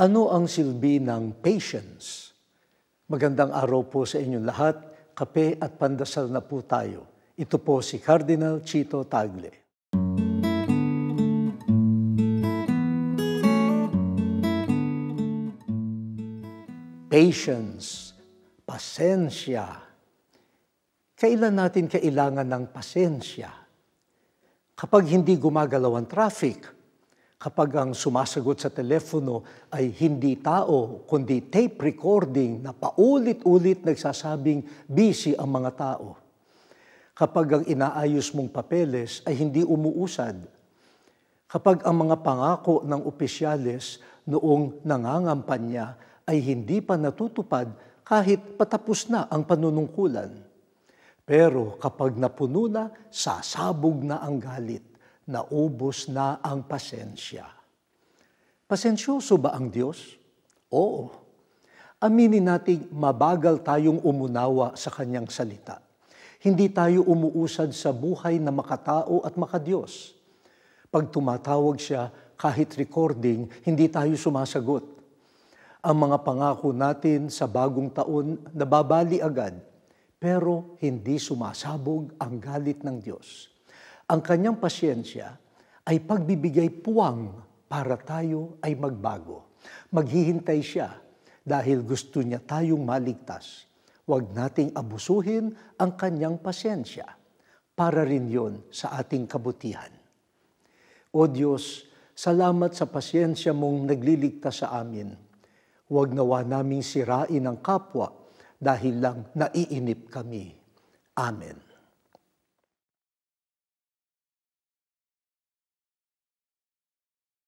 Ano ang silbi ng patience? Magandang araw po sa inyong lahat. Kape at pandasal na po tayo. Ito po si Cardinal Chito Tagle. Patience, pasensya. Kailan natin kailangan ng pasensya? Kapag hindi gumagalaw ang traffic, kapag ang sumasagot sa telepono ay hindi tao, kundi tape recording na paulit-ulit nagsasabing busy ang mga tao. Kapag ang inaayos mong papeles ay hindi umuusad. Kapag ang mga pangako ng opisyales noong nangangampanya ay hindi pa natutupad kahit patapos na ang panunungkulan. Pero kapag napuno na, sasabog na ang galit naubos na ang pasensya. Pasensyoso ba ang Diyos? Oo. Aminin nating mabagal tayong umunawa sa Kanyang salita. Hindi tayo umuusad sa buhay na makatao at makadiyos. Pag tumatawag siya, kahit recording, hindi tayo sumasagot. Ang mga pangako natin sa bagong taon nababali agad, pero hindi sumasabog ang galit ng Diyos. Ang kanyang pasyensya ay pagbibigay puwang para tayo ay magbago. Maghihintay siya dahil gusto niya tayong maligtas. Huwag nating abusuhin ang kanyang pasyensya. Para rin yon sa ating kabutihan. O Diyos, salamat sa pasyensya mong nagliligtas sa amin. Huwag nawa naming sirain ang kapwa dahil lang naiinip kami. Amen.